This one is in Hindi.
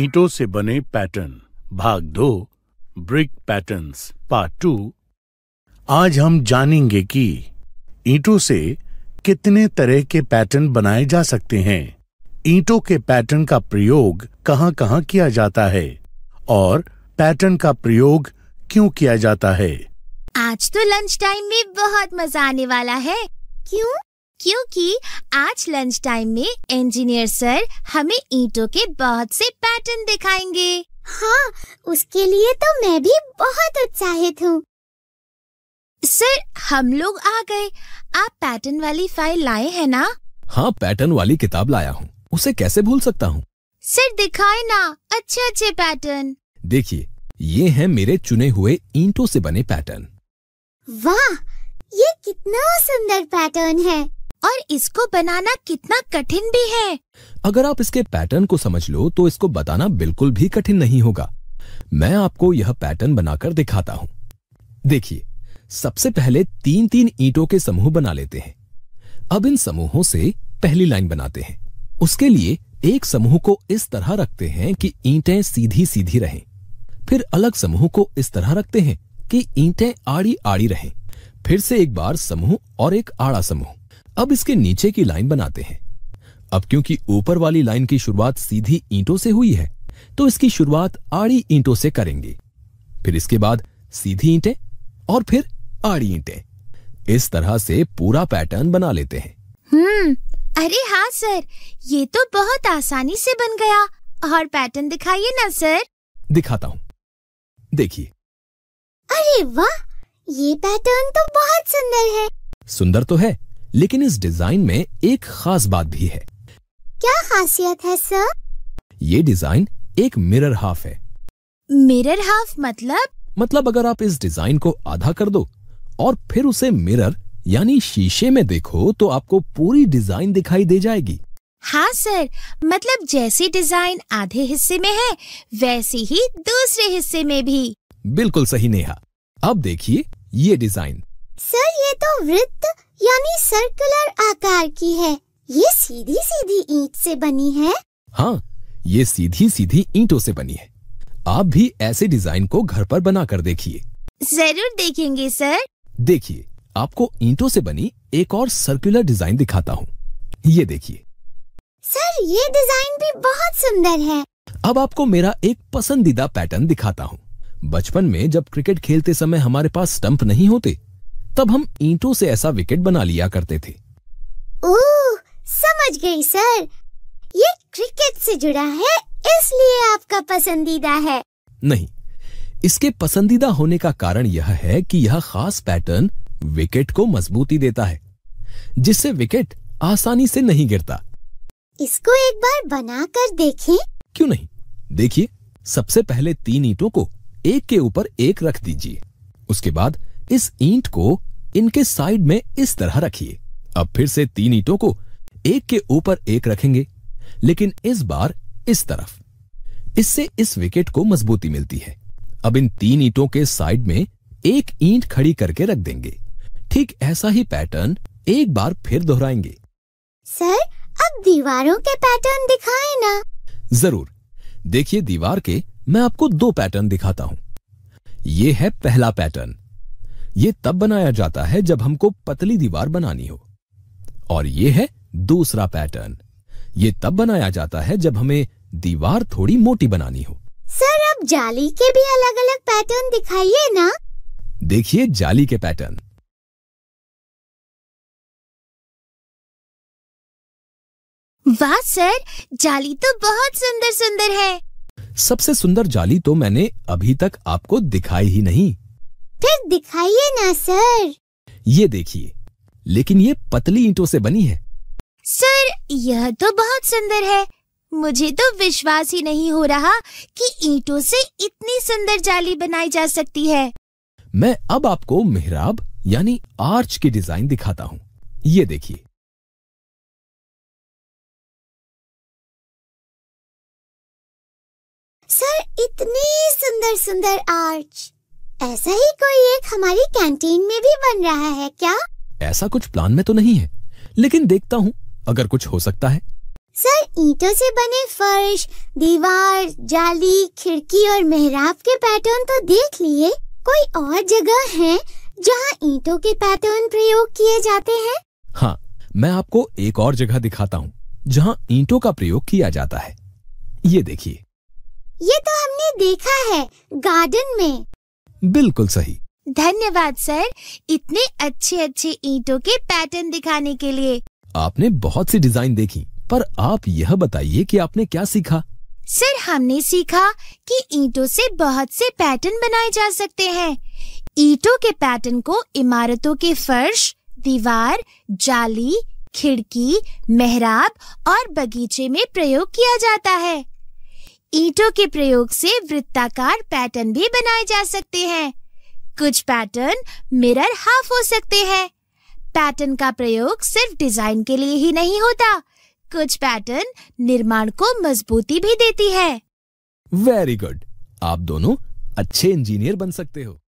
ईंटों से बने पैटर्न भाग दो ब्रिक पैटर्न्स पार्ट टू आज हम जानेंगे कि ईंटों से कितने तरह के पैटर्न बनाए जा सकते हैं ईंटों के पैटर्न का प्रयोग कहाँ कहाँ किया जाता है और पैटर्न का प्रयोग क्यों किया जाता है आज तो लंच टाइम में बहुत मजा आने वाला है क्यों क्योंकि आज लंच टाइम में इंजीनियर सर हमें ईंटों के बहुत से पैटर्न दिखाएंगे हाँ उसके लिए तो मैं भी बहुत उत्साहित हूँ सर हम लोग आ गए आप पैटर्न वाली फाइल लाए हैं ना हाँ पैटर्न वाली किताब लाया हूँ उसे कैसे भूल सकता हूँ सर दिखाए ना अच्छे अच्छे पैटर्न देखिए ये है मेरे चुने हुए ईंटों से बने पैटर्न वाह ये कितना सुंदर पैटर्न है और इसको बनाना कितना कठिन भी है अगर आप इसके पैटर्न को समझ लो तो इसको बताना बिल्कुल भी कठिन नहीं होगा मैं आपको यह पैटर्न बनाकर दिखाता हूँ देखिए सबसे पहले तीन तीन ईंटों के समूह बना लेते हैं अब इन समूहों से पहली लाइन बनाते हैं उसके लिए एक समूह को इस तरह रखते हैं कि ईंटें सीधी सीधी रहें फिर अलग समूह को इस तरह रखते हैं कि ईंटें आड़ी आड़ी रहें फिर से एक बार समूह और एक आड़ा समूह अब इसके नीचे की लाइन बनाते हैं अब क्योंकि ऊपर वाली लाइन की शुरुआत सीधी ईंटों से हुई है तो इसकी शुरुआत आड़ी ईंटों से करेंगे फिर इसके बाद सीधी ईंटे और फिर आड़ी ईंटे इस तरह से पूरा पैटर्न बना लेते हैं हम्म अरे हाँ सर ये तो बहुत आसानी से बन गया और पैटर्न दिखाइए ना सर दिखाता हूँ देखिए अरे वाह ये पैटर्न तो बहुत सुंदर है सुंदर तो है लेकिन इस डिजाइन में एक खास बात भी है क्या खासियत है सर ये डिजाइन एक मिरर हाफ है मिरर हाफ मतलब मतलब अगर आप इस डिजाइन को आधा कर दो और फिर उसे मिरर यानी शीशे में देखो तो आपको पूरी डिजाइन दिखाई दे जाएगी हाँ सर मतलब जैसी डिजाइन आधे हिस्से में है वैसी ही दूसरे हिस्से में भी बिल्कुल सही नेहा अब देखिए ये डिजाइन सर ये तो वृत्त यानी सर्कुलर आकार की है ये सीधी सीधी ईंट से बनी है हाँ ये सीधी सीधी ईंटों से बनी है आप भी ऐसे डिजाइन को घर पर बना कर देखिए जरूर देखेंगे सर देखिए आपको ईंटों से बनी एक और सर्कुलर डिजाइन दिखाता हूँ ये देखिए सर ये डिजाइन भी बहुत सुंदर है अब आपको मेरा एक पसंदीदा पैटर्न दिखाता हूँ बचपन में जब क्रिकेट खेलते समय हमारे पास स्टंप नहीं होते तब हम ईंटों से ऐसा विकेट बना लिया करते थे ओह समझ गई सर ये क्रिकेट से जुड़ा है इसलिए आपका पसंदीदा है नहीं इसके पसंदीदा होने का कारण यह है कि यह खास पैटर्न विकेट को मजबूती देता है जिससे विकेट आसानी से नहीं गिरता इसको एक बार बना कर देखें क्यों नहीं देखिए सबसे पहले तीन ईंटों को एक के ऊपर एक रख दीजिए उसके बाद इस ईंट को इनके साइड में इस तरह रखिए अब फिर से तीन ईंटों को एक के ऊपर एक रखेंगे लेकिन इस बार इस तरफ इससे इस विकेट को मजबूती मिलती है अब इन तीन ईंटों के साइड में एक ईंट खड़ी करके रख देंगे ठीक ऐसा ही पैटर्न एक बार फिर दोहराएंगे सर अब दीवारों के पैटर्न दिखाए ना जरूर देखिए दीवार के मैं आपको दो पैटर्न दिखाता हूँ ये है पहला पैटर्न ये तब बनाया जाता है जब हमको पतली दीवार बनानी हो और ये है दूसरा पैटर्न ये तब बनाया जाता है जब हमें दीवार थोड़ी मोटी बनानी हो सर अब जाली के भी अलग अलग पैटर्न दिखाइए ना देखिए जाली के पैटर्न वाह सर जाली तो बहुत सुंदर सुंदर है सबसे सुंदर जाली तो मैंने अभी तक आपको दिखाई ही नहीं फिर दिखाइए ना सर ये देखिए लेकिन ये पतली ईंटों से बनी है सर यह तो बहुत सुंदर है मुझे तो विश्वास ही नहीं हो रहा कि ईंटों से इतनी सुंदर जाली बनाई जा सकती है मैं अब आपको मेहराब यानी आर्च की डिजाइन दिखाता हूँ ये देखिए सर इतनी सुंदर सुंदर आर्च ऐसा ही कोई एक हमारी कैंटीन में भी बन रहा है क्या ऐसा कुछ प्लान में तो नहीं है लेकिन देखता हूँ अगर कुछ हो सकता है सर ईंटों से बने फर्श दीवार जाली खिड़की और मेहराब के पैटर्न तो देख लिए कोई और जगह है जहाँ ईंटों के पैटर्न प्रयोग किए जाते हैं हाँ मैं आपको एक और जगह दिखाता हूँ जहाँ ईंटों का प्रयोग किया जाता है ये देखिए ये तो हमने देखा है गार्डन में बिल्कुल सही धन्यवाद सर इतने अच्छे अच्छे ईंटों के पैटर्न दिखाने के लिए आपने बहुत सी डिजाइन देखी पर आप यह बताइए कि आपने क्या सीखा सर हमने सीखा कि ईंटों से बहुत से पैटर्न बनाए जा सकते हैं ईंटों के पैटर्न को इमारतों के फर्श दीवार जाली खिड़की मेहराब और बगीचे में प्रयोग किया जाता है ईटों के प्रयोग से वृत्ताकार पैटर्न भी बनाए जा सकते हैं कुछ पैटर्न मिरर हाफ हो सकते हैं पैटर्न का प्रयोग सिर्फ डिजाइन के लिए ही नहीं होता कुछ पैटर्न निर्माण को मजबूती भी देती है वेरी गुड आप दोनों अच्छे इंजीनियर बन सकते हो